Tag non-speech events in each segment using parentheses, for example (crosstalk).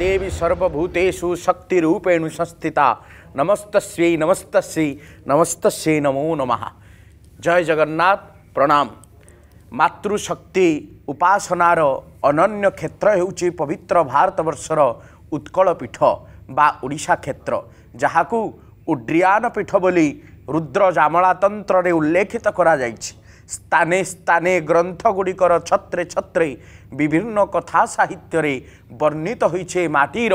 ଦେବୀ ସର୍ବଭୂତେଷୁ ଶକ୍ତି ରୂପେଣୁ ସଂସ୍ଥିତା ନମସ୍ତଶ୍ରୀ ନମସ୍ତଶ୍ରୀ ନମସ୍ତଶ୍ରୀ ନମୋ ନମଃ ଜୟ ଜଗନ୍ନାଥ ପ୍ରଣାମ ମାତୃଶକ୍ତି ଉପାସନାର ଅନନ୍ୟ କ୍ଷେତ୍ର ହେଉଛି ପବିତ୍ର ଭାରତବର୍ଷର ଉତ୍କଳ ପୀଠ ବା ଓଡ଼ିଶା କ୍ଷେତ୍ର ଯାହାକୁ ଉଡ୍ରିଆନ ପୀଠ ବୋଲି ରୁଦ୍ର ଜାମଳାତନ୍ତ୍ରରେ ଉଲ୍ଲେଖିତ କରାଯାଇଛି ସ୍ଥାନେ ସ୍ଥାନେ ଗ୍ରନ୍ଥଗୁଡ଼ିକର ଛତ୍ରେ ଛତ୍ରେ ବିଭିନ୍ନ କଥା ସାହିତ୍ୟରେ ବର୍ଣ୍ଣିତ ହୋଇଛେ ମାଟିର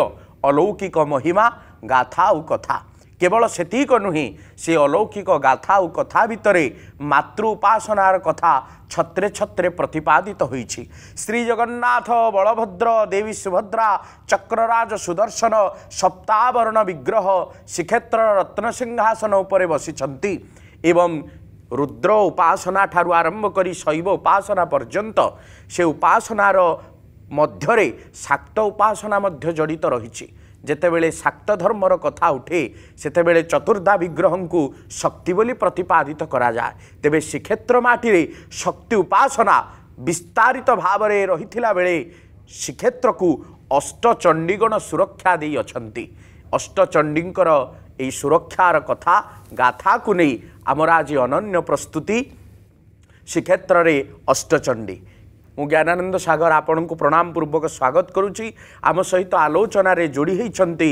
ଅଲୌକିକ ମହିମା ଗାଥା ଆଉ କଥା କେବଳ ସେତିକି ନୁହେଁ ସେ ଅଲୌକିକ ଗାଥା ଆଉ କଥା ଭିତରେ ମାତୃ ଉପାସନାର କଥା ଛତ୍ରେ ଛତ୍ରେ ପ୍ରତିପାଦିତ ହୋଇଛି ଶ୍ରୀଜଗନ୍ନାଥ ବଳଭଦ୍ର ଦେବୀ ସୁଭଦ୍ରା ଚକ୍ରରାଜ ସୁଦର୍ଶନ ସପ୍ତାବରଣ ବିଗ୍ରହ ଶ୍ରୀକ୍ଷେତ୍ର ରତ୍ନସିଂହାସନ ଉପରେ ବସିଛନ୍ତି ଏବଂ ରୁଦ୍ର ଉପାସନା ଠାରୁ ଆରମ୍ଭ କରି ଶୈବ ଉପାସନା ପର୍ଯ୍ୟନ୍ତ ସେ ଉପାସନାର ମଧ୍ୟରେ ଶାକ୍ତ ଉପାସନା ମଧ୍ୟ ଜଡ଼ିତ ରହିଛି ଯେତେବେଳେ ଶାକ୍ତ ଧର୍ମର କଥା ଉଠେ ସେତେବେଳେ ଚତୁର୍ଦ୍ଧା ବିଗ୍ରହଙ୍କୁ ଶକ୍ତି ବୋଲି ପ୍ରତିପାଦିତ କରାଯାଏ ତେବେ ଶ୍ରୀକ୍ଷେତ୍ର ମାଟିରେ ଶକ୍ତି ଉପାସନା ବିସ୍ତାରିତ ଭାବରେ ରହିଥିଲା ବେଳେ ଶ୍ରୀକ୍ଷେତ୍ରକୁ ଅଷ୍ଟଚଣ୍ଡୀଗଣ ସୁରକ୍ଷା ଦେଇଅଛନ୍ତି ଅଷ୍ଟଚଣ୍ଡୀଙ୍କର এই সুরক্ষার কথা গাথাকু নেই আমার আজ অনন্য প্রস্তুতি শ্রীক্ষেত্রে অষ্টচণ্ডী ମୁଁ ଜ୍ଞାନାନନ୍ଦ ସାଗର ଆପଣଙ୍କୁ ପ୍ରଣାମ ପୂର୍ବକ ସ୍ୱାଗତ କରୁଛି ଆମ ସହିତ ଆଲୋଚନାରେ ଯୋଡ଼ି ହୋଇଛନ୍ତି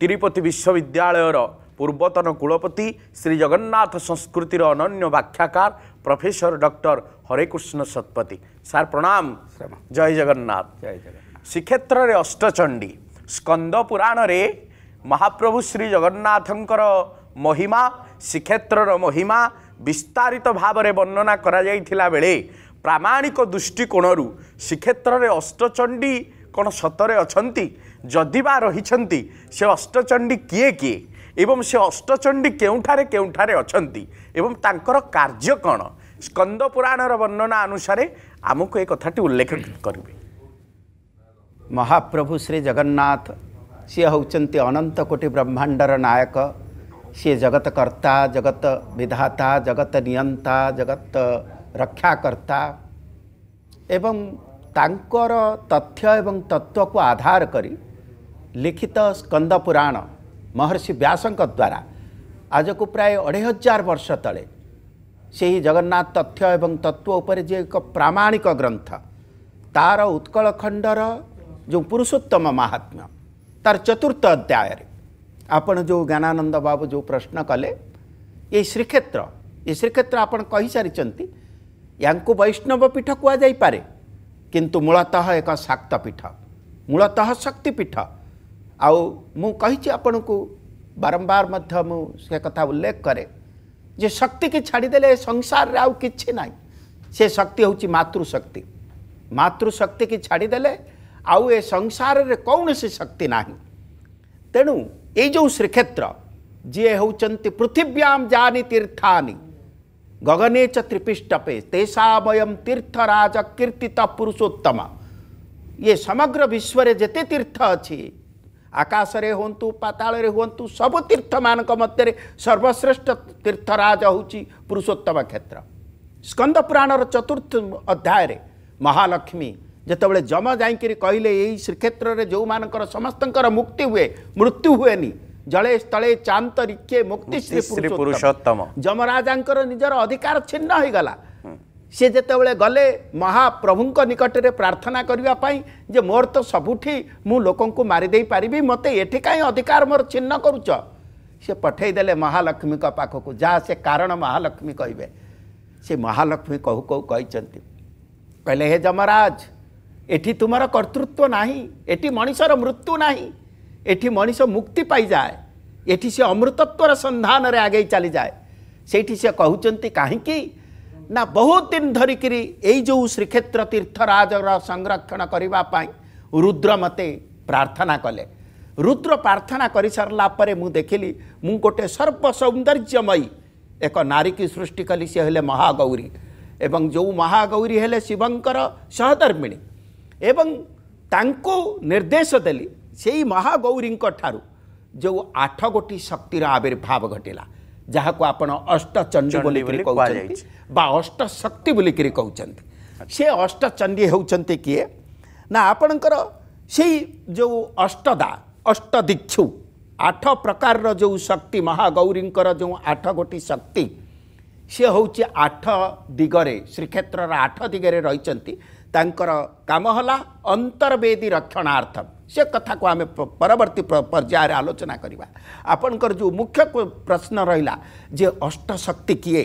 ତିରୁପତି ବିଶ୍ୱବିଦ୍ୟାଳୟର ପୂର୍ବତନ କୁଳପତି ଶ୍ରୀ ଜଗନ୍ନାଥ ସଂସ୍କୃତିର ଅନନ୍ୟ ବ୍ୟାଖ୍ୟାକାର professor doctor Harekrushna Satapathy sir ପ୍ରଣାମ ଜୟ ଜଗନ୍ନାଥ ଜୟ ଜଗନ୍ନାଥ ଶ୍ରୀକ୍ଷେତ୍ରରେ ଅଷ୍ଟଚଣ୍ଡୀ ସ୍କନ୍ଦ ପୁରାଣରେ ମହାପ୍ରଭୁ ଶ୍ରୀ ଜଗନ୍ନାଥଙ୍କର ମହିମା ଶ୍ରୀକ୍ଷେତ୍ରର ମହିମା ବିସ୍ତାରିତ ଭାବରେ ବର୍ଣ୍ଣନା କରାଯାଇଥିଲା ବେଳେ ପ୍ରାମାଣିକ ଦୃଷ୍ଟିକୋଣରୁ ଶ୍ରୀକ୍ଷେତ୍ରରେ ଅଷ୍ଟଚଣ୍ଡୀ କ'ଣ ସତରେ ଅଛନ୍ତି ଯଦି ବା ରହିଛନ୍ତି ସେ ଅଷ୍ଟଚଣ୍ଡୀ କିଏ କିଏ ଏବଂ ସେ ଅଷ୍ଟଚଣ୍ଡୀ କେଉଁଠାରେ କେଉଁଠାରେ ଅଛନ୍ତି ଏବଂ ତାଙ୍କର କାର୍ଯ୍ୟ କ'ଣ ସ୍କନ୍ଦ ପୁରାଣର ବର୍ଣ୍ଣନା ଅନୁସାରେ ଆମକୁ ଏ କଥାଟି ଉଲ୍ଲେଖ କରିବେ ମହାପ୍ରଭୁ ଶ୍ରୀ सी हौंट अनंतकोटि ब्रह्मांडर नायक सी जगतकर्ता जगत विधाता जगत नियंता जगत रक्षाकर्ता एवं ତାଙ୍କର ତଥ୍ୟ ଏବଂ ତତ୍ତ୍ୱକୁ ଆଧାର କରି ଲିଖିତ ସ୍କନ୍ଦ ପୁରାଣ ମହର୍ଷି ବ୍ୟାସଙ୍କ ଦ୍ୱାରା ଆଜକୁ ପ୍ରାୟ ଅଢ଼େଇ ହଜାର ବର୍ଷ ତଳେ ସେହି ଜଗନ୍ନାଥ ତଥ୍ୟ ଏବଂ ତତ୍ତ୍ୱ ଉପରେ ଯେ ଏକ ପ୍ରାମାଣିକ ଗ୍ରନ୍ଥ ତା'ର ଉତ୍କଳ ଖଣ୍ଡର ଯେଉଁ ପୁରୁଷୋତ୍ତମ ମାହାତ୍ମ୍ୟ ତାର ଚତୁର୍ଥ ଅଧ୍ୟାୟରେ ଆପଣ ଯେଉଁ ଜ୍ଞାନାନନ୍ଦ ବାବୁ ଯେଉଁ ପ୍ରଶ୍ନ କଲେ ଏ ଶ୍ରୀକ୍ଷେତ୍ର ଏ ଶ୍ରୀକ୍ଷେତ୍ର ଆପଣ କହିସାରିଛନ୍ତି ୟାଙ୍କୁ ବୈଷ୍ଣବ ପୀଠ କୁହାଯାଇପାରେ କିନ୍ତୁ ମୂଳତଃ ଏକ ଶାକ୍ତ ପୀଠ ମୂଳତଃ ଶକ୍ତିପୀଠ ଆଉ ମୁଁ କହିଛି ଆପଣଙ୍କୁ ବାରମ୍ବାର ମଧ୍ୟ ମୁଁ ସେ କଥା ଉଲ୍ଲେଖ କରେ ଯେ ଶକ୍ତିକି ଛାଡ଼ିଦେଲେ ଏ ସଂସାରରେ ଆଉ କିଛି ନାହିଁ ସେ ଶକ୍ତି ହେଉଛି ମାତୃଶକ୍ତି ମାତୃଶକ୍ତିକି ଛାଡ଼ିଦେଲେ ଆଉ ଏ ସଂସାରରେ କୌଣସି ଶକ୍ତି ନାହିଁ ତେଣୁ ଏଇ ଯେଉଁ ଶ୍ରୀକ୍ଷେତ୍ର ଯିଏ ହେଉଛନ୍ତି ପୃଥିବ୍ୟାମ ଯାନି ତୀର୍ଥାନି ଗଗନେ ଚ ତ୍ରିପିଷ୍ଟପେ ତେଷାମୟମ ତୀର୍ଥରାଜ କୀର୍ତ୍ତିତ ପୁରୁଷୋତ୍ତମ ଇଏ ସମଗ୍ର ବିଶ୍ୱରେ ଯେତେ ତୀର୍ଥ ଅଛି ଆକାଶରେ ହୁଅନ୍ତୁ ପାତାଳରେ ହୁଅନ୍ତୁ ସବୁ ତୀର୍ଥମାନଙ୍କ ମଧ୍ୟରେ ସର୍ବଶ୍ରେଷ୍ଠ ତୀର୍ଥରାଜ ହେଉଛି ପୁରୁଷୋତ୍ତମ କ୍ଷେତ୍ର ସ୍କନ୍ଦ ପୁରାଣର ଚତୁର୍ଥ ଅଧ୍ୟାୟରେ ମହାଲକ୍ଷ୍ମୀ ଯେତେବେଳେ ଯମ ଯାଇକରି କହିଲେ ଏଇ ଶ୍ରୀକ୍ଷେତ୍ରରେ ଯେଉଁମାନଙ୍କର ସମସ୍ତଙ୍କର ମୁକ୍ତି ହୁଏ ମୃତ୍ୟୁ ହୁଏନି ଜଳେ ସ୍ଥଳେ ଚାନ୍ତରିକେ ମୁକ୍ତି ଶ୍ରୀ ପୁରୁଷୋତ୍ତମ ଯମରାଜାଙ୍କର ନିଜର ଅଧିକାର ଛିନ୍ନ ହୋଇଗଲା ସେ ଯେତେବେଳେ ଗଲେ ମହାପ୍ରଭୁଙ୍କ ନିକଟରେ ପ୍ରାର୍ଥନା କରିବା ପାଇଁ ଯେ ମୋର ତ ସବୁଠି ମୁଁ ଲୋକଙ୍କୁ ମାରିଦେଇ ପାରିବି ମୋତେ ଏଠି କାହିଁ ଅଧିକାର ମୋର ଛିନ୍ନ କରୁଛ ସେ ପଠେଇଦେଲେ ମହାଲକ୍ଷ୍ମୀଙ୍କ ପାଖକୁ ଯାହା ସେ କାରଣ ମହାଲକ୍ଷ୍ମୀ କହିବେ ସେ ମହାଲକ୍ଷ୍ମୀ କହୁ କହୁ କହିଛନ୍ତି କହିଲେ ହେ ଯମରାଜ एटी तुम कर्तृत्व ना ये मनीषर मृत्यु ना ये मनीष मुक्ति पाईए ये सी अमृतत्वर सन्धान आगे चली जाए से कहते कहीं ना बहुत दिन धरिकी यू श्रीक्षेत्र तीर्थराज संरक्षण करने रुद्र मत प्रार्थना कले रुद्र प्रार्थना कर सरला मुझे देख मु गोटे सर्व सौंदर्यमयी एक नारी की सृष्टि कली सी महागौरी जो महागौरी शिवंर सहधर्मिणी ଏବଂ ତାଙ୍କୁ ନିର୍ଦ୍ଦେଶ ଦେଲି ସେଇ ମହାଗୌରୀଙ୍କ ଠାରୁ ଯେଉଁ ଆଠ ଗୋଟି ଶକ୍ତିର ଆବିର୍ଭାବ ଘଟିଲା ଯାହାକୁ ଆପଣ ଅଷ୍ଟଚଣ୍ଡୀ ବୋଲିକିରି କହୁଛନ୍ତି ବା ଅଷ୍ଟଶକ୍ତି ବୋଲିକିରି କହୁଛନ୍ତି ସେ ଅଷ୍ଟଚଣ୍ଡୀ ହେଉଛନ୍ତି କିଏ ନା ଆପଣଙ୍କର ସେଇ ଯେଉଁ ଅଷ୍ଟଦା ଅଷ୍ଟଦିକ୍ଷୁ ଆଠ ପ୍ରକାରର ଯେଉଁ ଶକ୍ତି ମହାଗୌରୀଙ୍କର ଯେଉଁ ଆଠ ଗୋଟି ଶକ୍ତି ସିଏ ହେଉଛି ଆଠ ଦିଗରେ ଶ୍ରୀକ୍ଷେତ୍ରର ଆଠ ଦିଗରେ ରହିଛନ୍ତି काम है अंतर्वेदी रक्षणार्थम से कथा को आम परवर्त पर्यायर आलोचना करवा आपणकर जो मुख्य प्रश्न रहा जे शक्ति किए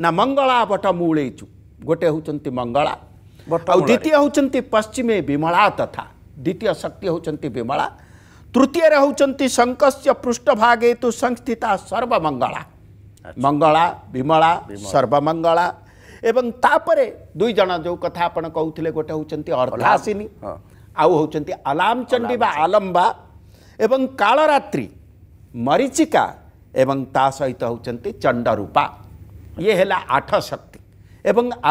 ना मंगला बट मूलचु गोटे हूँ मंगला द्वितीय हूँ पश्चिमे विमला तथा द्वितीय शक्ति हूँ विमला तृतीय हूँ शंकस्य पृष्ठभागे तो संस्थिता सर्वमंगला मंगला विमला सर्वमंगला एवं तापर दुईज जो कथ कहते गोटे हूँ अर्धासीनी हाँ। आउ हूँ आलाम चंडी आलम्बा एवं कालरात्रि मरीचिका एवं ता सहित हूँ चंडरूपा ये है आठ शक्ति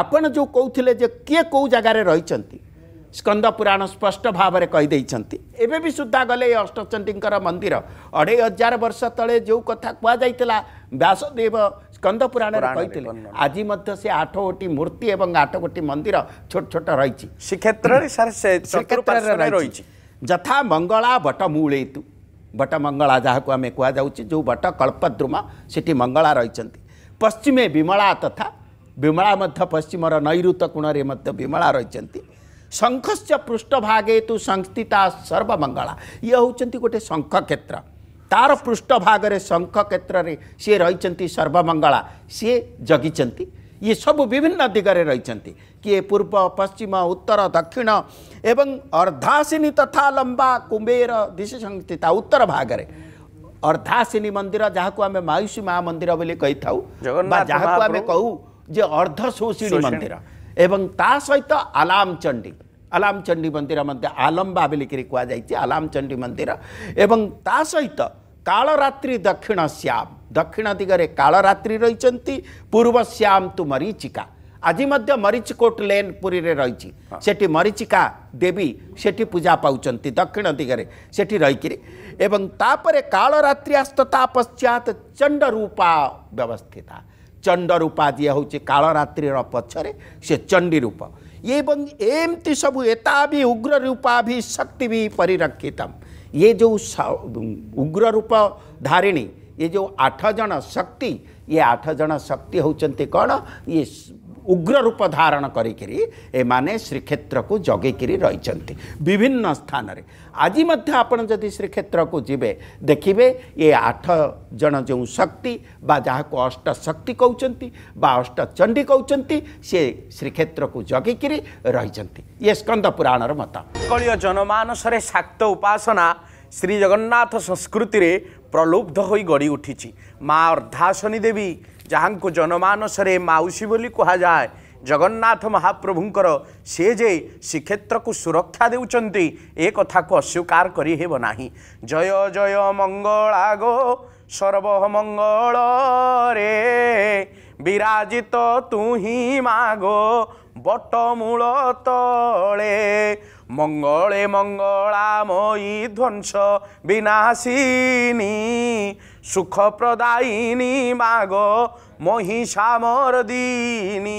आपण जो कौले किए कौ जगार रही स्कंद पुराण स्पष्ट भाव में कहीदी सुधा गले अष्टचंडी मंदिर अढ़े हजार वर्ष तले जो कथा कह व्यासदेव ସ୍କନ୍ଦ ପୁରାଣରେ କହିଥିଲେ ଆଜି ମଧ୍ୟ ସେ ଆଠ ଗୋଟି ମୂର୍ତ୍ତି ଏବଂ ଆଠ ଗୋଟି ମନ୍ଦିର ଛୋଟ ଛୋଟ ରହିଛି ଶ୍ରୀକ୍ଷେତ୍ରରେ ସାର୍ ଶ୍ରୀକ୍ଷେତ୍ରରେ ରହିଛି ଯଥା ମଙ୍ଗଳା ବଟ ମୂଳେଇତୁ ବଟ ମଙ୍ଗଳା ଯାହାକୁ ଆମେ କୁହାଯାଉଛି ଯେଉଁ ବଟ କଳ୍ପଦ୍ରୁମ ସେଠି ମଙ୍ଗଳା ରହିଛନ୍ତି ପଶ୍ଚିମେ ବିମଳା ତଥା ବିମଳା ମଧ୍ୟ ପଶ୍ଚିମର ନୈଋତ କୋଣରେ ମଧ୍ୟ ବିମଳା ରହିଛନ୍ତି ଶଙ୍ଖସ୍ୟ ପୃଷ୍ଠଭାଗେ ତୁ ସଂସ୍ଥିତା ସର୍ବମଙ୍ଗଳା ଇଏ ହେଉଛନ୍ତି ଗୋଟେ ଶଙ୍ଖ କ୍ଷେତ୍ର तार पृष्ठ भाग भागर शख क्षेत्रले सिए रहि सर्वमङ्गला सि जगि यु विभिन्न दिगर रहि पूर्व पश्चिम उत्तर दक्षिण एवं अर्धासिन तथा लम्बा कुम्बे रङ्गिता उत्तर भाग भागले अर्धासिन मन्दिर को अब मायुसी मािरबो कि अर्ध शोषिणी मन्दिर एसहित आलामचण्डी ଆଲାମଚଣ୍ଡୀ ମନ୍ଦିର ମଧ୍ୟ ଆଲମ୍ବା ବୋଲିକିରି କୁହାଯାଇଛି ଆଲାମଚଣ୍ଡୀ ମନ୍ଦିର ଏବଂ ତା ସହିତ କାଳରାତ୍ରି ଦକ୍ଷିଣ ଶ୍ୟାମ ଦକ୍ଷିଣ ଦିଗରେ କାଳରାତ୍ରି ରହିଛନ୍ତି ପୂର୍ବ ଶ୍ୟାମ ତୁ ମରିଚିକା ଆଜି ମଧ୍ୟ ମରିଚିକୋଟ ଲେନ୍ ପୁରୀରେ ରହିଛି ସେଠି ମରିଚିକା ଦେବୀ ସେଠି ପୂଜା ପାଉଛନ୍ତି ଦକ୍ଷିଣ ଦିଗରେ ସେଠି ରହିକିରି ଏବଂ ତାପରେ କାଳରାତ୍ରି ଆସ୍ତତା ପଶ୍ଚାତ ଚଣ୍ଡରୂପା ବ୍ୟବସ୍ଥିତା ଚଣ୍ଡରୂପା ଯିଏ ହେଉଛି କାଳରାତ୍ରିର ପଛରେ ସେ ଚଣ୍ଡୀରୂପ एवं एमती सब भी उग्र भी शक्ति भी परिरक्षितम ये जो उग्र रूप धारिणी ये जो आठ जन शक्ति ये आठ जन शक्ति हूँ कौन ये ଉଗ୍ର ରୂପ ଧାରଣ କରିକିରି ଏମାନେ ଶ୍ରୀକ୍ଷେତ୍ରକୁ ଜଗିକିରି ରହିଛନ୍ତି ବିଭିନ୍ନ ସ୍ଥାନରେ ଆଜି ମଧ୍ୟ ଆପଣ ଯଦି ଶ୍ରୀକ୍ଷେତ୍ରକୁ ଯିବେ ଦେଖିବେ ଏ ଆଠ ଜଣ ଯେଉଁ ଶକ୍ତି ବା ଯାହାକୁ ଅଷ୍ଟଶକ୍ତି କହୁଛନ୍ତି ବା ଅଷ୍ଟଚଣ୍ଡୀ କହୁଛନ୍ତି ସିଏ ଶ୍ରୀକ୍ଷେତ୍ରକୁ ଜଗିକିରି ରହିଛନ୍ତି ଇଏ ସ୍କନ୍ଦ ପୁରାଣର ମତ ଉତ୍କଳୀୟ ଜନମାନସରେ ଶାକ୍ତ ଉପାସନା ଶ୍ରୀଜଗନ୍ନାଥ ସଂସ୍କୃତିରେ ପ୍ରଲୁବ୍ଧ ହୋଇ ଗଢ଼ି ଉଠିଛି ମା ଅର୍ଦ୍ଧାସନୀ ଦେବୀ ଯାହାଙ୍କୁ ଜନମାନସରେ ମାଉସୀ ବୋଲି କୁହାଯାଏ ଜଗନ୍ନାଥ ମହାପ୍ରଭୁଙ୍କର ସେ ଯେ ଶ୍ରୀକ୍ଷେତ୍ରକୁ ସୁରକ୍ଷା ଦେଉଛନ୍ତି ଏ କଥାକୁ ଅସ୍ୱୀକାର କରିହେବ ନାହିଁ ଜୟ ଜୟ ମଙ୍ଗଳାଗ ସର୍ବମଙ୍ଗଳରେ ବିରାଜିତ ତୁ ହିଁ ମାଗ ବଟମୂଳ ତଳେ ମଙ୍ଗଳେ ମଙ୍ଗଳାମୟୀ ଧ୍ୱଂସ ବିନାଶିନୀ ସୁଖ ପ୍ରଦାୟିନୀ ମାଗ ମହିଷା ମରଦିନୀ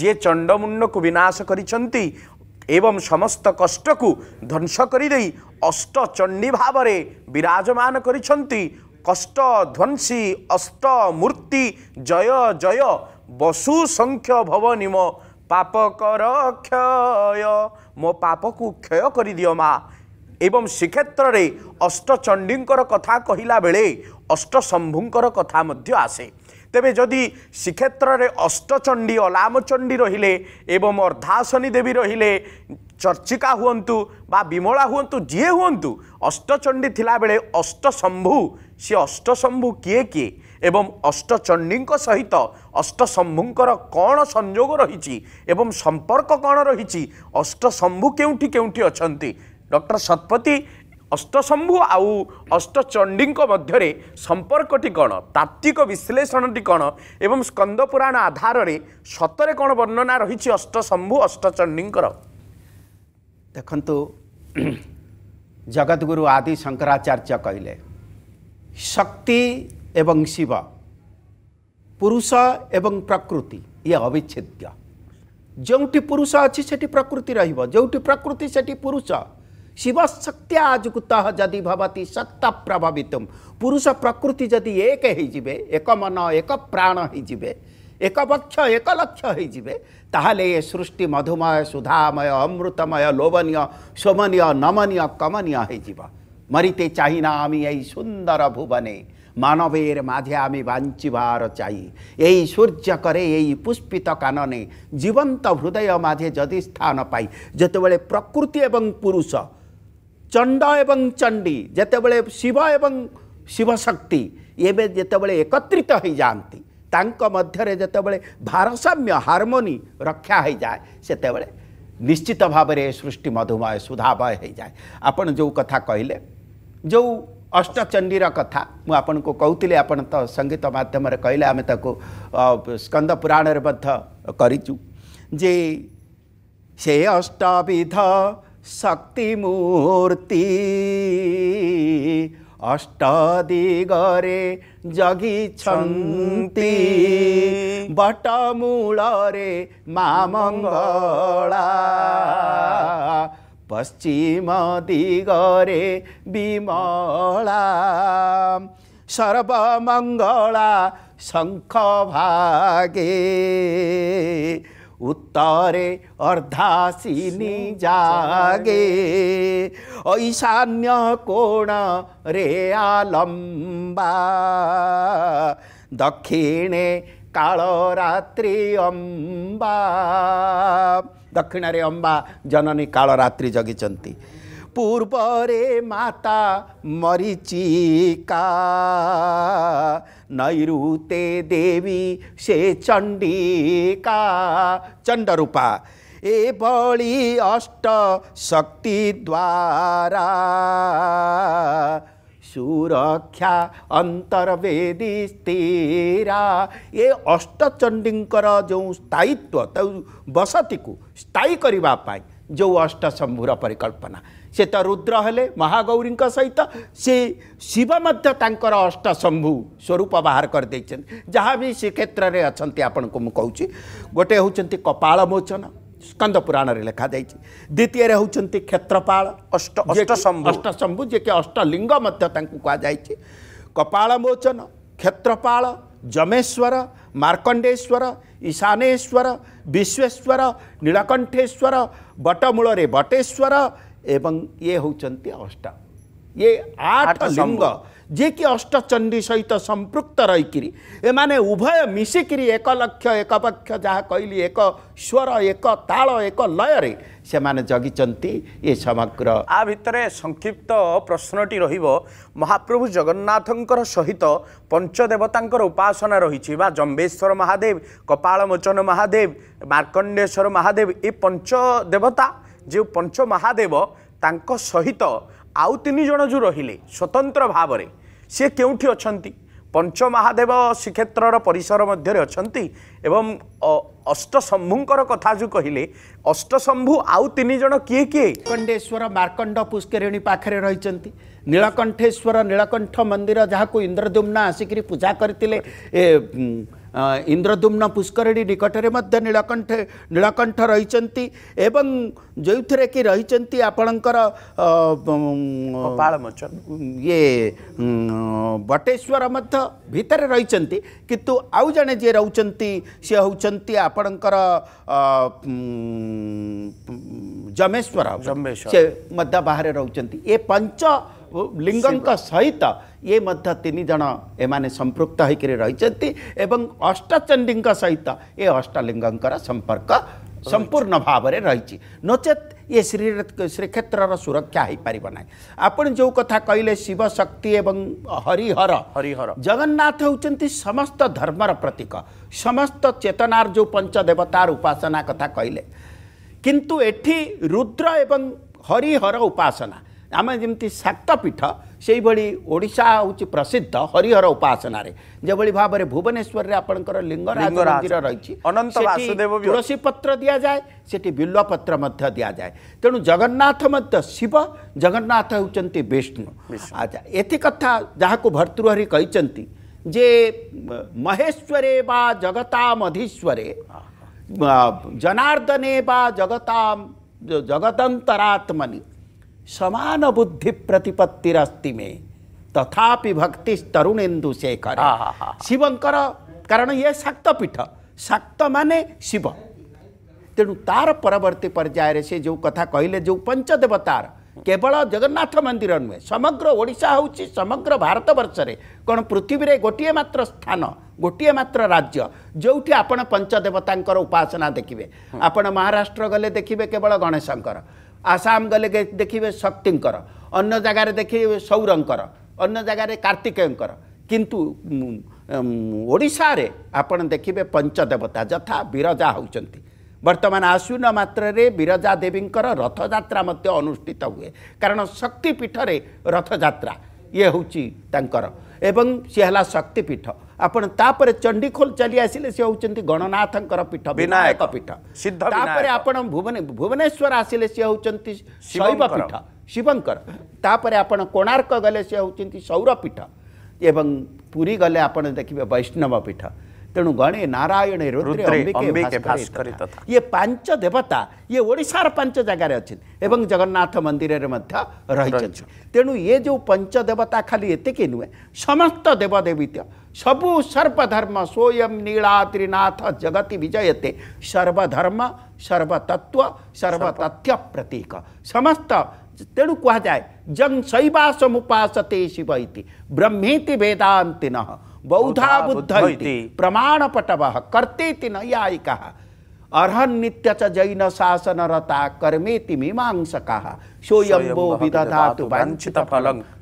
ଯିଏ ଚଣ୍ଡମୁଣ୍ଡକୁ ବିନାଶ କରିଛନ୍ତି ଏବଂ ସମସ୍ତ କଷ୍ଟକୁ ଧ୍ୱଂସ କରିଦେଇ ଅଷ୍ଟଚଣ୍ଡୀ ଭାବରେ ବିରାଜମାନ କରିଛନ୍ତି କଷ୍ଟ ଧ୍ୱଂସୀ ଅଷ୍ଟ ମୂର୍ତ୍ତି ଜୟ ଜୟ ବସୁ ସଂଖ୍ୟ ଭବନିମ ପାପ କର କ୍ଷୟ ମୋ ପାପକୁ କ୍ଷୟ କରିଦିଅ ମା ଏବଂ ଶ୍ରୀକ୍ଷେତ୍ରରେ ଅଷ୍ଟଚଣ୍ଡୀଙ୍କର କଥା କହିଲା ବେଳେ ଅଷ୍ଟଶମ୍ଭୁଙ୍କର କଥା ମଧ୍ୟ ଆସେ ତେବେ ଯଦି ଶ୍ରୀକ୍ଷେତ୍ରରେ ଅଷ୍ଟଚଣ୍ଡୀ ଅଲାମଚଣ୍ଡୀ ରହିଲେ ଏବଂ ଅର୍ଦ୍ଧାସନୀ ଦେବୀ ରହିଲେ ଚର୍ଚିକା ହୁଅନ୍ତୁ ବା ବିମଳା ହୁଅନ୍ତୁ ଯିଏ ହୁଅନ୍ତୁ ଅଷ୍ଟଚଣ୍ଡୀ ଥିଲାବେଳେ ଅଷ୍ଟଶମ୍ଭୁ ସିଏ ଅଷ୍ଟଶମ୍ଭୁ କିଏ କିଏ ଏବଂ ଅଷ୍ଟଚଣ୍ଡୀଙ୍କ ସହିତ ଅଷ୍ଟଶମ୍ଭୁଙ୍କର କ'ଣ ସଂଯୋଗ ରହିଛି ଏବଂ ସମ୍ପର୍କ କ'ଣ ରହିଛି ଅଷ୍ଟଶମ୍ଭୁ କେଉଁଠି କେଉଁଠି ଅଛନ୍ତି ଡକ୍ଟର ଶତପଥୀ ଅଷ୍ଟଶମ୍ଭୁ ଆଉ ଅଷ୍ଟଚଣ୍ଡୀଙ୍କ ମଧ୍ୟରେ ସମ୍ପର୍କଟି କ'ଣ ତାତ୍ତ୍ୱିକ ବିଶ୍ଳେଷଣଟି କ'ଣ ଏବଂ ସ୍କନ୍ଦପୁରାଣ ଆଧାରରେ ସତରେ କ'ଣ ବର୍ଣ୍ଣନା ରହିଛି ଅଷ୍ଟଶମ୍ଭୁ ଅଷ୍ଟଚଣ୍ଡୀଙ୍କର ଦେଖନ୍ତୁ (clears throat) ଜଗତଗୁରୁ ଆଦି ଶଙ୍କରାଚାର୍ଯ୍ୟ କହିଲେ ଶକ୍ତି ଏବଂ ଶିବ ପୁରୁଷ ଏବଂ ପ୍ରକୃତି ଇଏ ଅବିଚ୍ଛେଦ୍ୟ ଯେଉଁଠି ପୁରୁଷ ଅଛି ସେଠି ପ୍ରକୃତି ରହିବ ଯେଉଁଠି ପ୍ରକୃତି ସେଠି ପୁରୁଷ শিবশক্তিয়া যুক্ত যদি ভবতি সত্তা প্রভাবিত পুরুষ প্রকৃতি যদি এক হয়ে এক মন এক প্রাণ হয়ে ଏକ ବକ୍ଷ ଏକ ଲକ୍ଷ ହେଇଯିବେ ତାହେଲେ ଏ ସୃଷ୍ଟି ମଧୁମୟ ସୁଧାମୟ ଅମୃତମୟ ଲୋଭନୀୟ ସୋମନୀୟ ନମନୀୟ କମନୀୟ ହେଇଯିବ ମରିତେ ଚାହିଁନା ଆମେ ଏଇ ସୁନ୍ଦର ଭୁବନେ মানবের মাঝে আমি বাঞ্চিবার চাই এই সূর্য করে এই পুষ্পিত কাননে জীবন্ত হৃদয় মাঝে যদি স্থান পাই যেতবে প্রকৃতি এবং পুরুষ चंड एवं चंडी जितेबले शिव एवं शिवशक्ति एवं जिते बड़े एकत्रित हो जाती जितेबले भारसाम्य हारमोनी रक्षा हो जाए से निश्चित भाव सृष्टि मधुमय सुधाभय हो जाए आप जो कथा कहले जो अष्टचंडीर कथा मुझक को आप संगीत मध्यम कहले आम स्कंद पुराण से अष्टविध शक्तिमूर्ति जगी छन्ति बटमूलरे मा मङ्गला पश्चिम दिगरे विमला सर्वमङ्गला भागे उत्तरे अर्धासिनी जागे ऐशान्य कोण रे आलम्बा दक्षिणे कालरात्रि अम्बा दक्षिण रे अम्बा जननी कालरात्रि जगिचन्ति पूर्व र माता का, नैरुते देवी से चण्डीका चण्डरूपा ए अष्ट द्वारा, सुरक्षा अन्तर्वेदी स्थिरा ए अष्टचण्डीको जो स्थायित्व त्यो वसतिको स्थायी गरेको अष्टशम्भूर परिकल्पना रुद्र हो महागौरी सहित सि शिव अष्ट शम्भु स्वरूप बाहर कर भी से क्षेत्र गरिदिन्छ जहाँबि आपण को म कि गोटे स्कंद हौँ कपामोचन स्कन्दपुराणले लेखाइ द्वितीय हौ क्षेत्रपा अष्टशम्भु जो अष्टलिङ्गमा कुलमोचन क्षेत्रपा जमेश्वर मर्कण्डेश्वर ईशानेश्वर विश्वेश्वर नीलकण्ठेश्वर बटमूलर बटेश्वर ଏବଂ ଇଏ ହେଉଛନ୍ତି ଅଷ୍ଟ ଇଏ ଆଠ ଲିଙ୍ଗ ଯିଏକି ଅଷ୍ଟଚଣ୍ଡୀ ସହିତ ସମ୍ପୃକ୍ତ ରହିକିରି ଏମାନେ ଉଭୟ ମିଶିକିରି ଏକ ଲକ୍ଷ ଏକ ପକ୍ଷ ଯାହା କହିଲି ଏକ ସ୍ୱର ଏକ ତାଳ ଏକ ଲୟରେ ସେମାନେ ଜଗିଛନ୍ତି ଏ ସମଗ୍ର ଆ ଭିତରେ ସଂକ୍ଷିପ୍ତ ପ୍ରଶ୍ନଟି ରହିବ ମହାପ୍ରଭୁ ଜଗନ୍ନାଥଙ୍କର ସହିତ ପଞ୍ଚଦେବତାଙ୍କର ଉପାସନା ରହିଛି ବା ଜମ୍ବେଶ୍ୱର ମହାଦେବ କପାଳମୋଚନ ମହାଦେବ ମାର୍କଣ୍ଡେଶ୍ୱର ମହାଦେବ ଏ ପଞ୍ଚଦେବତା ଯେଉଁ ପଞ୍ଚ ମହାଦେବ ତାଙ୍କ ସହିତ ଆଉ ତିନି ଜଣ ଯେଉଁ ରହିଲେ ସ୍ୱତନ୍ତ୍ର ଭାବରେ ସିଏ କେଉଁଠି ଅଛନ୍ତି ପଞ୍ଚ ମହାଦେବ ଶ୍ରୀକ୍ଷେତ୍ରର ପରିସର ମଧ୍ୟରେ ଅଛନ୍ତି ଏବଂ ଅଷ୍ଟଶମ୍ଭୁଙ୍କର କଥା ଯେଉଁ କହିଲେ ଅଷ୍ଟଶମ୍ଭୁ ଆଉ ତିନି ଜଣ କିଏ କିଏ କଣ୍ଡେଶ୍ୱର ମାର୍କଣ୍ଡ ପୁଷ୍କରିଣୀ ପାଖରେ ରହିଛନ୍ତି ନୀଳକଣ୍ଠେଶ୍ୱର ନୀଳକଣ୍ଠ ମନ୍ଦିର ଯାହାକୁ ଇନ୍ଦ୍ରଦୁମ୍ନା ଆସିକିରି ପୂଜା କରିଥିଲେ ଇନ୍ଦ୍ରଦ୍ୟୁମ୍ନ ପୁଷ୍କରିଣୀ ନିକଟରେ ମଧ୍ୟ ନୀଳକଣ୍ଠ ନୀଳକଣ୍ଠ ରହିଛନ୍ତି ଏବଂ ଯେଉଁଥିରେ କି ରହିଛନ୍ତି ଆପଣଙ୍କର ଇଏ ବଟେଶ୍ୱର ମଧ୍ୟ ଭିତରେ ରହିଛନ୍ତି କିନ୍ତୁ ଆଉ ଜଣେ ଯିଏ ରହୁଛନ୍ତି ସିଏ ହେଉଛନ୍ତି ଆପଣଙ୍କର ଯମେଶ୍ୱର ସେ ମଧ୍ୟ ବାହାରେ ରହୁଛନ୍ତି ଏ ପଞ୍ଚ लिङ्ग सहित यनिज एपृक्त हुन्छ ए अष्टचण्डी सहित ए अष्टलिङ्ग सम्पर्क रही भावना नचेत य श्रीक्षेत्र र सुरक्षा है पार आपनि जो कथा कहिले शिवक्ति ए हरिहर हरिहर जगन्नाथ हौ समस्त धर्मर प्रतीक समस्त चेतनार जो पञ्चेवतार उपासना कथा कहिले एठी रुद्र एवं हरिहर उपासना ଆମେ ଯେମିତି ଶାକ୍ତପୀଠ ସେହିଭଳି ଓଡ଼ିଶା ହେଉଛି ପ୍ରସିଦ୍ଧ ହରିହର ଉପାସନାରେ ଯେଭଳି ଭାବରେ ଭୁବନେଶ୍ୱରରେ ଆପଣଙ୍କର ଲିଙ୍ଗରାଜ ମନ୍ଦିର ରହିଛି ତୁଳସୀ ପତ୍ର ଦିଆଯାଏ ସେଠି ବିଲ୍ୱପତ୍ର ମଧ୍ୟ ଦିଆଯାଏ ତେଣୁ ଜଗନ୍ନାଥ ମଧ୍ୟ ଶିବ ଜଗନ୍ନାଥ ହେଉଛନ୍ତି ବିଷ୍ଣୁ ଆଚ୍ଛା ଏଥି କଥା ଯାହାକୁ ଭର୍ତ୍ତୃହରି କହିଛନ୍ତି ଯେ ମହେଶ୍ୱରେ ବା ଜଗତା ମଧୀଶ୍ୱରେ ଜନାର୍ଦ୍ଦନେ ବା ଜଗତା ଜଗଦନ୍ତରାତ୍ମନି समान बुद्धि प्रतिपत्तिरस्ति में तथापि भक्ति तरुणेन्दु शेखर शिवଙ୍କର କାରଣ ଇଏ ଶାକ୍ତପୀଠ ଶାକ୍ତ ମାନେ ଶିବ ତେଣୁ ତାର ପରବର୍ତ୍ତୀ ପର୍ଯ୍ୟାୟରେ ସେ ଯେଉଁ କଥା କହିଲେ ଯେଉଁ ପଞ୍ଚଦେବତାର କେବଳ ଜଗନ୍ନାଥ ମନ୍ଦିର ନୁହେଁ ସମଗ୍ର ଓଡ଼ିଶା ହେଉଛି ସମଗ୍ର ଭାରତବର୍ଷରେ କ'ଣ ପୃଥିବୀରେ ଗୋଟିଏ ମାତ୍ର ସ୍ଥାନ ଗୋଟିଏ ମାତ୍ର ରାଜ୍ୟ ଯେଉଁଠି ଆପଣ ପଞ୍ଚଦେବତାଙ୍କର ଉପାସନା ଦେଖିବେ ଆପଣ ମହାରାଷ୍ଟ୍ର ଗଲେ ଦେଖିବେ କେବଳ ଗଣେଶଙ୍କର ଆସାମ ଗଲେ ଦେଖିବେ ଶକ୍ତିଙ୍କର ଅନ୍ୟ ଜାଗାରେ ଦେଖିବେ ସୌରଙ୍କର ଅନ୍ୟ ଜାଗାରେ କାର୍ତ୍ତିକେୟଙ୍କର କିନ୍ତୁ ଓଡ଼ିଶାରେ ଆପଣ ଦେଖିବେ ପଞ୍ଚଦେବତା ଯଥା ବିରଜା ହେଉଛନ୍ତି ବର୍ତ୍ତମାନ ଆଶ୍ୱିନ ମାତ୍ରରେ ବିରଜା ଦେବୀଙ୍କର ରଥଯାତ୍ରା ମଧ୍ୟ ଅନୁଷ୍ଠିତ ହୁଏ କାରଣ ଶକ୍ତିପୀଠରେ ରଥଯାତ୍ରା ଇଏ ହେଉଛି ତାଙ୍କର ଏବଂ ସିଏ ହେଲା ଶକ୍ତିପୀଠ ଆପଣ ତାପରେ ଚଣ୍ଡିଖୋଲ ଚାଲି ଆସିଲେ ସେ ହେଉଛନ୍ତି ଗଣନାଥଙ୍କର ପୀଠ ବିନାୟକ ପୀଠ ତାପରେ ଆପଣ ଭୁବନେଶ୍ୱର ଆସିଲେ ସେ ହେଉଛନ୍ତି ଶୈବ ପୀଠ ଶିବଙ୍କର ତାପରେ ଆପଣ କୋଣାର୍କ ଗଲେ ସେ ହେଉଛନ୍ତି ସୌରପୀଠ ଏବଂ ପୁରୀ ଗଲେ ଆପଣ ଦେଖିବେ ବୈଷ୍ଣବ ପୀଠ তেও গুણે নারায়ণ এবদ্রী অম্বিকে বাস করি এটা এই পাঁচ দেবতা এই ওড়িশার পাঁচ জাগারে আছেন এবং জগন্নাথ মন্দিরের মধ্যে রহিছেন তেণু এ যে পাঁচ দেবতা খালি এতে কেনে সমস্ত দেবদেবী সব সরপ ধর্ম স্বয়ং নীলাত্রিনাথ জগতে বিজয়তে সর্ব ধর্ম সর্বতত্ত্ব সর্বতত্ত্ব প্রতীক সমস্ত তেণু কোহ যায় জন সাইবাসম উপাসতে শিবিতি ব্রহ্মিতি বেদাନ୍ତିনা बौधा बुद्ध प्रमाणपटवः कर्तेति न यायिका अर्हन नित्यच जैन शासनरता रता कर्मेति मीमांसका सोयम्बो विदधातु वाञ्छित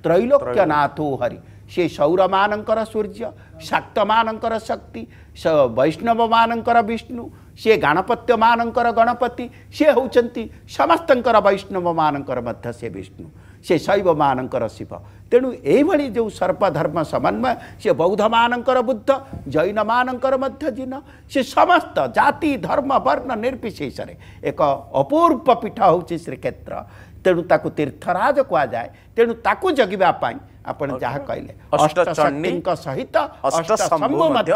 त्रैलोक्यनाथो हरि সে सूर्य सक्तमानंकर शक्ति स বৈষ্ণবমানঙ্কর विष्णु সি গণপত্য মানকর গণপতি সি হচ্ছেন সমস্ত বৈষ্ণব মানকর মধ্যে সে বিষ্ণু সে শৈব মানকর শিব তেণু এইভাবে যে সর্বধর্ম সমন্বয় সে বৌদ্ধ মানকর বুদ্ধ জৈন মানকর মধ্যে জিন সে সমস্ত জাতি ধর্ম বর্ণ নির্বিশেষে এক অপূর্ব পীঠ হচ্ছে শ্রীক্ষেত্র তেণু তাকে ତୀର୍ଥରାଜ କୁହାଯାଏ ତେଣୁ ତାକୁ ଜଗିବା ପାଇଁ ଆପଣ ଯାହା କହିଲେ ଅଷ୍ଟଚଣ୍ଡୀଙ୍କ ସହିତ ଅଷ୍ଟଶମ୍ଭୁ ମଧ୍ୟ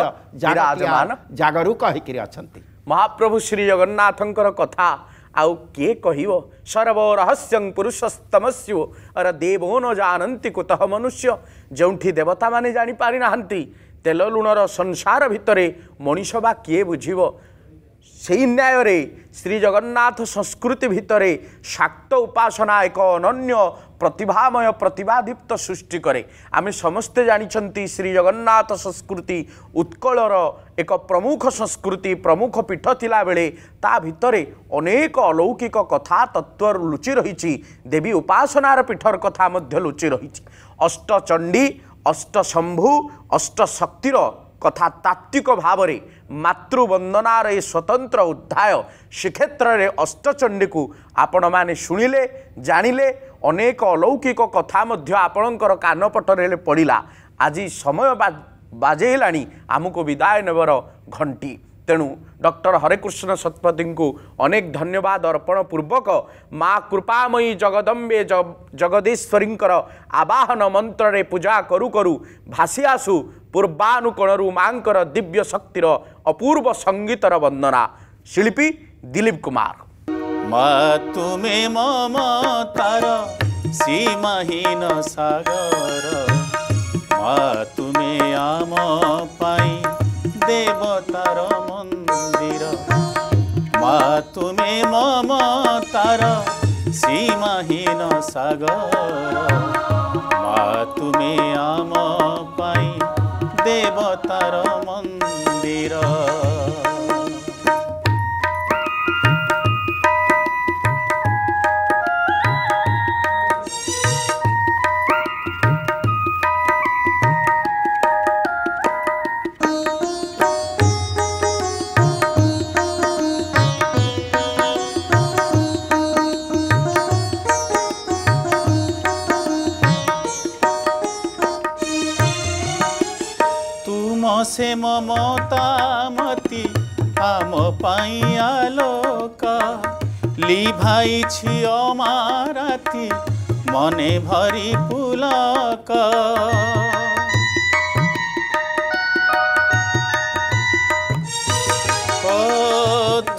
ଜାଗରୁକ ହେଇକିରି ଅଛନ୍ତି ମହାପ୍ରଭୁ ଶ୍ରୀ ଜଗନ୍ନାଥଙ୍କର କଥା ଆଉ କିଏ କହିବ ସର୍ବ ରହସ୍ୟଂ ପୁରୁଷସ୍ତମସ୍ୟୁ ଅର ଦେବ ନ ଜାଣନ୍ତି କୁତଃ ମନୁଷ୍ୟ ଯେଉଁଠି ଦେବତାମାନେ ଜାଣିପାରିନାହାନ୍ତି ତେଲ ଲୁଣର ସଂସାର ଭିତରେ ମଣିଷ ବା କିଏ ବୁଝିବ ସେଇ ନ୍ୟାୟରେ ଶ୍ରୀଜଗନ୍ନାଥ ସଂସ୍କୃତି ଭିତରେ ଶାକ୍ତ ଉପାସନା ଏକ ଅନନ୍ୟ ପ୍ରତିଭାମୟ ପ୍ରତିଭାଦୀପ୍ତ ସୃଷ୍ଟି କରେ ଆମେ ସମସ୍ତେ ଜାଣିଛନ୍ତି ଶ୍ରୀଜଗନ୍ନାଥ ସଂସ୍କୃତି ଉତ୍କଳର ଏକ ପ୍ରମୁଖ ସଂସ୍କୃତି ପ୍ରମୁଖ ପୀଠ ଥିଲାବେଳେ ତା ଭିତରେ ଅନେକ ଅଲୌକିକ କଥା ତତ୍ତ୍ୱର ଲୁଚି ରହିଛି ଦେବୀ ଉପାସନାର ପୀଠର କଥା ମଧ୍ୟ ଲୁଚି ରହିଛି ଅଷ୍ଟଚଣ୍ଡୀ ଅଷ୍ଟଶମ୍ଭୁ ଅଷ୍ଟଶକ୍ତିର କଥା ତାତ୍ତ୍ୱିକ ଭାବରେ ମାତୃବନ୍ଦନାର ଏହି ସ୍ୱତନ୍ତ୍ର ଉଦ୍ଧାୟ ଶ୍ରୀକ୍ଷେତ୍ରରେ ଅଷ୍ଟଚଣ୍ଡୀକୁ ଆପଣମାନେ ଶୁଣିଲେ ଜାଣିଲେ ଅନେକ ଅଲୌକିକ କଥା ମଧ୍ୟ ଆପଣଙ୍କର କାନପଟରେ ପଡ଼ିଲା ଆଜି ସମୟ ବାଜେଇଲାଣି ଆମକୁ ବିଦାୟ ନେବାର ଘଣ୍ଟି ତେଣୁ ଡକ୍ଟର ହରେକୃଷ୍ଣ ଶତପଥୀଙ୍କୁ ଅନେକ ଧନ୍ୟବାଦ ଅର୍ପଣ ପୂର୍ବକ ମା କୃପାମୟୀ ଜଗଦମ୍ବେ ଜଗଦୀଶ୍ୱରୀଙ୍କର ଆବାହନ ମନ୍ତ୍ରରେ ପୂଜା କରୁ କରୁ ଭାସି ଆସୁ ପୂର୍ବାନୁକୋଣରୁ ମାଙ୍କର ଦିବ୍ୟ ଶକ୍ତିର ଅପୂର୍ବ ସଙ୍ଗୀତର ବନ୍ଦନା ଶିଳ୍ପୀ ଦିଲୀପ କୁମାର ସୀମାହୀନ ସାଗର ମା দেবতার মন্দির মা তুমি মমতার সীমাহীন সাগর মা তুমি আম পাই দেবতার মন্দির ভাই ଲିଭାଇଛି ଅମାରାତି মনে ভরি ପୁଲକ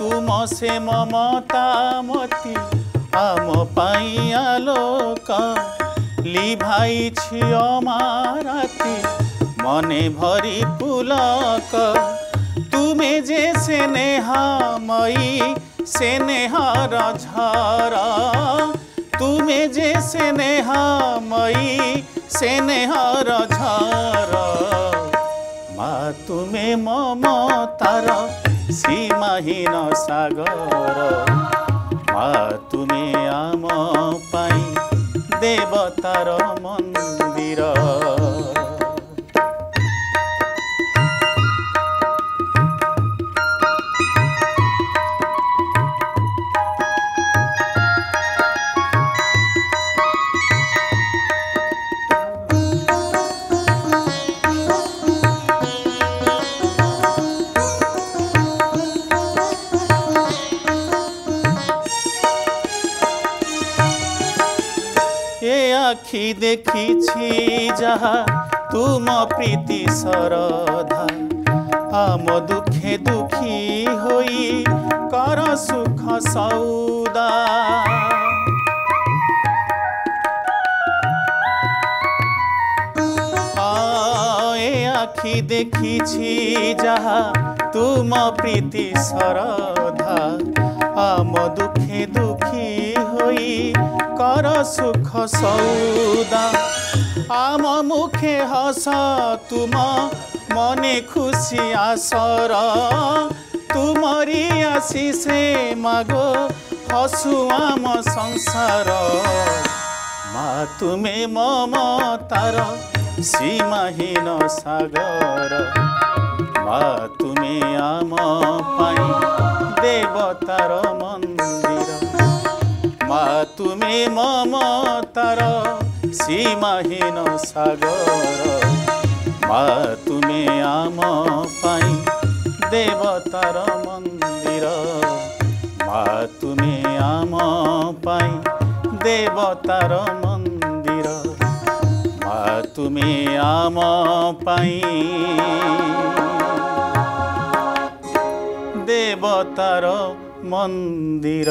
তুম সে মমতা মতি আম পাই আলোক লিভাইছি অমারাতি মনে ভরি পুলক তুমি যে স্নেহাময়ী স্নেহার ঝারা তুমি যে স্নেহা মই স্নেহার ঝারা মা তুমি মমতার সীমাহীন সাগর মা তুমি আম পাই দেবতার মন্দির ସାକ୍ଷୀ ଦେଖିଛି ଯାହା ତୁମ ପ୍ରୀତି ଶରଧା ଆମ ଦୁଃଖେ ଦୁଃଖୀ ହୋଇ କର ସୁଖ ସୌଦା ଆମ ମୁଖେ ହସ ତୁମ ମନେ ଖୁସି ଆସର ତୁମରି ଆସି ସେ ମାଗ ହସୁ ଆମ ସଂସାର ମା ତୁମେ ମମତାର ତାର ସୀମାହୀନ ସାଗର ମା ତୁମେ ଆମ ପାଇଁ ଦେବତାର ମନ୍ଦିର ମା ତୁମେ ମମତାର ସୀମାହୀନ ସାଗର ମା ତୁମେ ଆମ ପାଇଁ ଦେବତାର ମନ୍ଦିର ମା ତୁମେ ଆମ ପାଇଁ ଦେବତାର ମନ୍ଦିର তুমি আম পাই দেবতার মন্দির